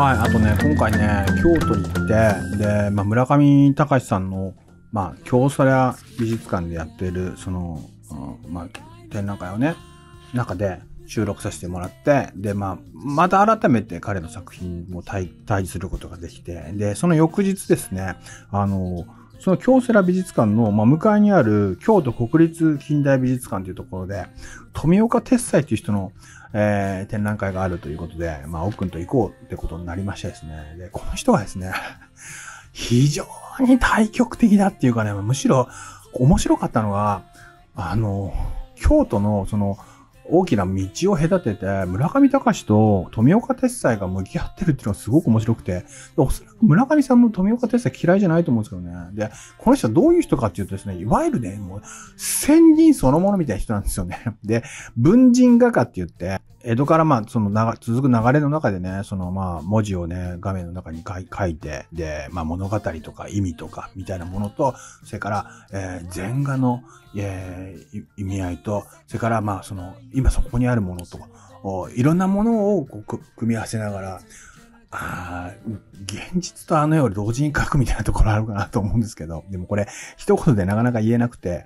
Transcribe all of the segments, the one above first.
はい、あとね、今回ね、京都に行って、で、まあ、村上隆さんの、まあ、京セラ美術館でやってる、その、うん、まあ、展覧会をね、中で収録させてもらって、で、まあ、また改めて彼の作品も対対峙することができて、で、その翌日ですね、あの、その京セラ美術館の、まあ、向かいにある京都国立近代美術館というところで、富岡鉄斎という人のえー、展覧会があるということで、まあ、奥んと行こうってことになりましてですね。で、この人はですね、非常に対極的だっていうかね、むしろ面白かったのが、あの、京都のその、大きな道を隔てて、村上隆と富岡鉄斎が向き合ってるっていうのはすごく面白くて、おそらく村上さんも富岡鉄斎嫌いじゃないと思うんですけどね。で、この人はどういう人かっていうとですね、いわゆるね、もう、先人そのものみたいな人なんですよね。で、文人画家って言って、江戸からまあ、その長、続く流れの中でね、そのまあ、文字をね、画面の中に書いて、で、まあ、物語とか意味とか、みたいなものと、それから、えー、前画の、えー、意味合いと、それからまあ、その、今そこにあるものとか、いろんなものをこう組み合わせながら、あ現実とあの世を同時に書くみたいなところあるかなと思うんですけど、でもこれ、一言でなかなか言えなくて、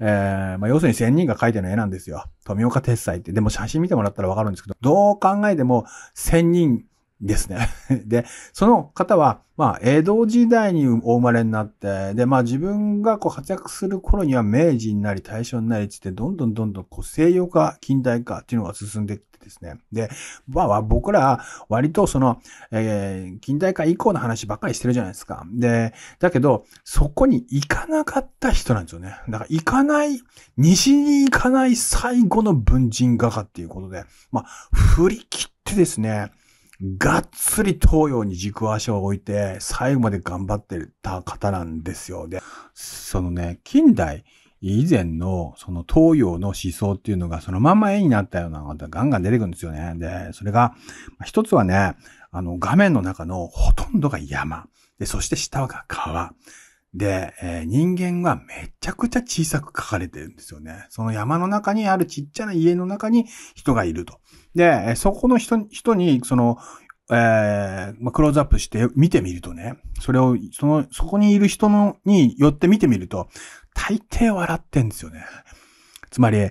えー、まあ、要するに仙人が書いてる絵なんですよ。富岡鉄斎って。でも写真見てもらったらわかるんですけど、どう考えても仙人ですね。で、その方は、まあ、江戸時代にお生まれになって、で、まあ自分がこう活躍する頃には明治になり大正になりつって、どんどんどんどんこう西洋化、近代化っていうのが進んでいってですね。で、まあ僕ら割とその、えー、近代化以降の話ばっかりしてるじゃないですか。で、だけど、そこに行かなかった人なんですよね。だから行かない、西に行かない最後の文人画家っていうことで、まあ、振り切ってですね、がっつり東洋に軸足を置いて、最後まで頑張ってた方なんですよ。で、そのね、近代以前のその東洋の思想っていうのがそのまんま絵になったようなのがガンガン出てくるんですよね。で、それが、一つはね、あの画面の中のほとんどが山。で、そして下が川。で、えー、人間がめちゃくちゃ小さく書かれてるんですよね。その山の中にあるちっちゃな家の中に人がいると。で、そこの人人に、その、えー、まあ、クローズアップして見てみるとね、それを、その、そこにいる人の、によって見てみると、大抵笑ってんですよね。つまり、え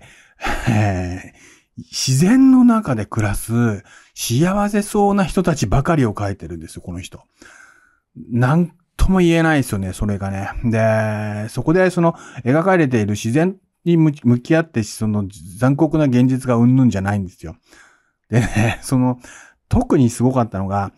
ー、自然の中で暮らす幸せそうな人たちばかりを書いてるんですよ、この人。なんとも言えないですよね、それがね。で、そこでその描かれている自然に向き合って、その残酷な現実がうんぬんじゃないんですよ。でね、その、特にすごかったのが、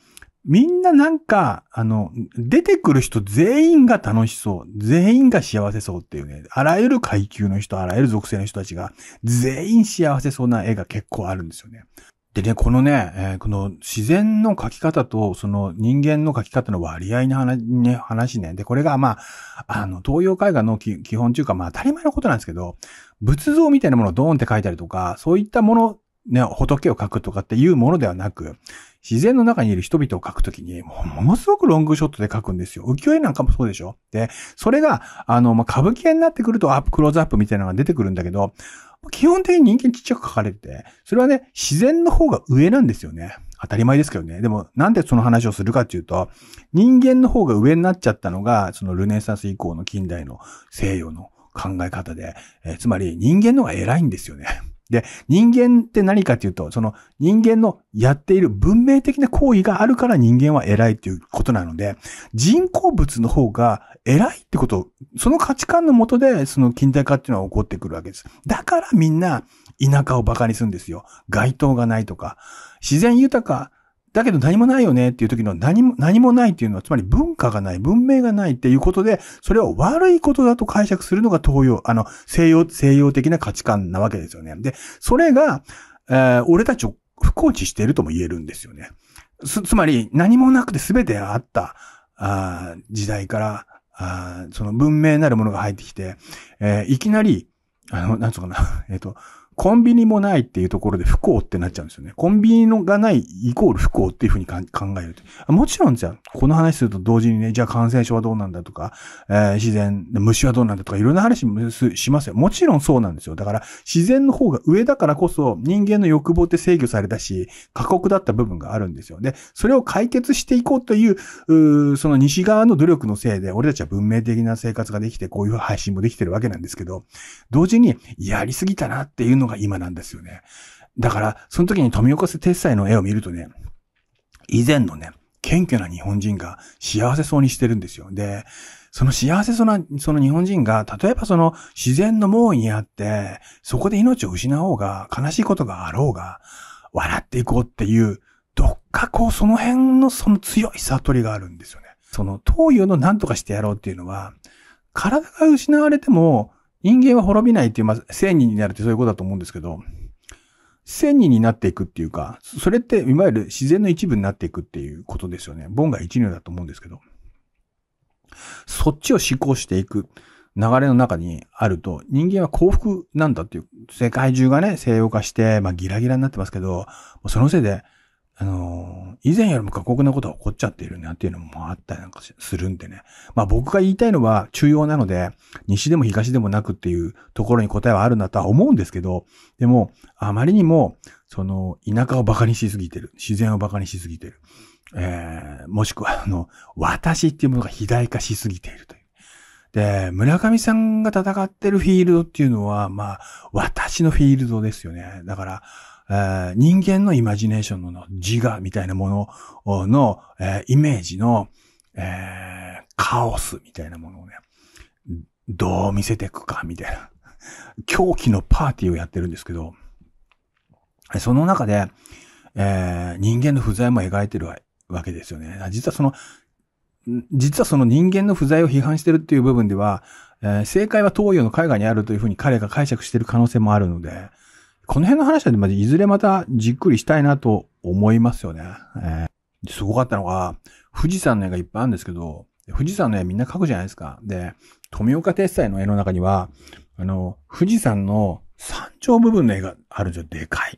みんななんか、あの、出てくる人全員が楽しそう。全員が幸せそうっていうね。あらゆる階級の人、あらゆる属性の人たちが、全員幸せそうな絵が結構あるんですよね。でね、このね、えー、この自然の書き方と、その人間の書き方の割合の話ね、話ね。で、これがまあ、あの、東洋絵画の基本中か、まあ当たり前のことなんですけど、仏像みたいなものをドーンって書いたりとか、そういったもの、ね、仏を書くとかっていうものではなく、自然の中にいる人々を書くときに、ものすごくロングショットで書くんですよ。浮世絵なんかもそうでしょで、それが、あの、まあ、歌舞伎絵になってくるとアップ、クローズアップみたいなのが出てくるんだけど、基本的に人間ちっちゃく書かれてて、それはね、自然の方が上なんですよね。当たり前ですけどね。でも、なんでその話をするかっていうと、人間の方が上になっちゃったのが、そのルネサンス以降の近代の西洋の考え方で、えつまり人間の方が偉いんですよね。で、人間って何かっていうと、その人間のやっている文明的な行為があるから人間は偉いっていうことなので、人工物の方が偉いってこと、その価値観のもとで、その近代化っていうのは起こってくるわけです。だからみんな田舎を馬鹿にするんですよ。街灯がないとか、自然豊か、だけど何もないよねっていう時の何も、何もないっていうのは、つまり文化がない、文明がないっていうことで、それを悪いことだと解釈するのが東洋、あの、西洋、西洋的な価値観なわけですよね。で、それが、えー、俺たちを不幸地しているとも言えるんですよね。つ、つまり何もなくて全てあった、あ時代から、あその文明なるものが入ってきて、えー、いきなり、あの、なんつうかな、えっ、と、コンビニもないっていうところで不幸ってなっちゃうんですよね。コンビニのがないイコール不幸っていうふうに考えると。もちろんじゃあ、この話すると同時にね、じゃあ感染症はどうなんだとか、えー、自然、虫はどうなんだとか、いろんな話もしますよ。もちろんそうなんですよ。だから、自然の方が上だからこそ、人間の欲望って制御されたし、過酷だった部分があるんですよ。で、それを解決していこうという、うその西側の努力のせいで、俺たちは文明的な生活ができて、こういう配信もできてるわけなんですけど、同時時に、やりすぎたなっていうのが今なんですよね。だから、その時に富岡瀬鉄斎の絵を見るとね、以前のね、謙虚な日本人が幸せそうにしてるんですよ。で、その幸せそうな、その日本人が、例えばその自然の猛威にあって、そこで命を失おうが、悲しいことがあろうが、笑っていこうっていう、どっかこうその辺のその強い悟りがあるんですよね。その東洋の何とかしてやろうっていうのは、体が失われても、人間は滅びないっていう、まあ、千人になるってそういうことだと思うんですけど、千人になっていくっていうか、それっていわゆる自然の一部になっていくっていうことですよね。ボンが一流だと思うんですけど。そっちを思考していく流れの中にあると、人間は幸福なんだっていう、世界中がね、西洋化して、まあギラギラになってますけど、そのせいであの、以前よりも過酷なことが起こっちゃっているなっていうのもあったりなんかするんでね。まあ僕が言いたいのは中央なので、西でも東でもなくっていうところに答えはあるんだとは思うんですけど、でも、あまりにも、その、田舎を馬鹿にしすぎてる。自然を馬鹿にしすぎてる。えー、もしくは、あの、私っていうものが肥大化しすぎているという。で、村上さんが戦ってるフィールドっていうのは、まあ、私のフィールドですよね。だから、人間のイマジネーションの自我みたいなものの、えイメージの、えー、カオスみたいなものをね、どう見せていくかみたいな。狂気のパーティーをやってるんですけど、その中で、えー、人間の不在も描いてるわけですよね。実はその、実はその人間の不在を批判してるっていう部分では、えー、正解は東洋の絵画にあるというふうに彼が解釈してる可能性もあるので、この辺の話は、まいずれまたじっくりしたいなと思いますよね。えー、すごかったのが、富士山の絵がいっぱいあるんですけど、富士山の絵みんな描くじゃないですか。で、富岡鉄斎の絵の中には、あの、富士山の山頂部分の絵があるんですよ。でかい。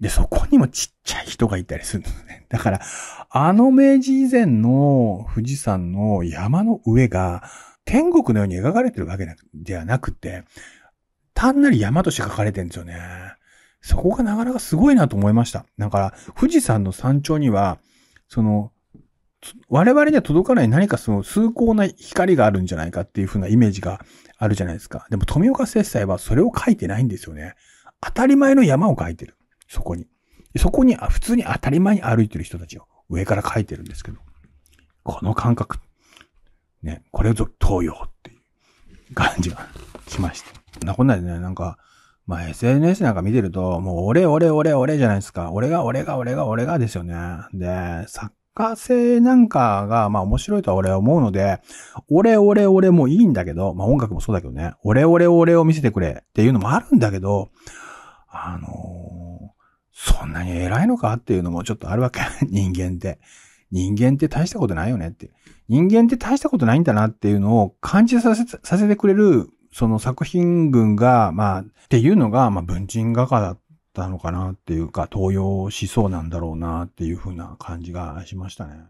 で、そこにもちっちゃい人がいたりするんですね。だから、あの明治以前の富士山の山の上が天国のように描かれてるわけではなくて、単なる山として書かれてるんですよね。そこがなかなかすごいなと思いました。だから、富士山の山頂には、その、我々には届かない何かその崇高な光があるんじゃないかっていうふうなイメージがあるじゃないですか。でも富岡節祭はそれを書いてないんですよね。当たり前の山を書いてる。そこに。そこに普通に当たり前に歩いてる人たちを上から書いてるんですけど。この感覚。ね、これぞ東洋っていう感じがしました。なこんなんでね、なんか、まあ SNS なんか見てると、もう俺俺俺俺じゃないですか。俺が俺が俺が俺がですよね。で、サッカー性なんかが、まあ面白いとは俺は思うので、俺俺俺もいいんだけど、まあ音楽もそうだけどね、俺俺俺を見せてくれっていうのもあるんだけど、あのー、そんなに偉いのかっていうのもちょっとあるわけ。人間って。人間って大したことないよねって。人間って大したことないんだなっていうのを感じさせ、させてくれるその作品群が、まあ、っていうのが、まあ、文人画家だったのかなっていうか、東洋思想なんだろうなっていうふうな感じがしましたね。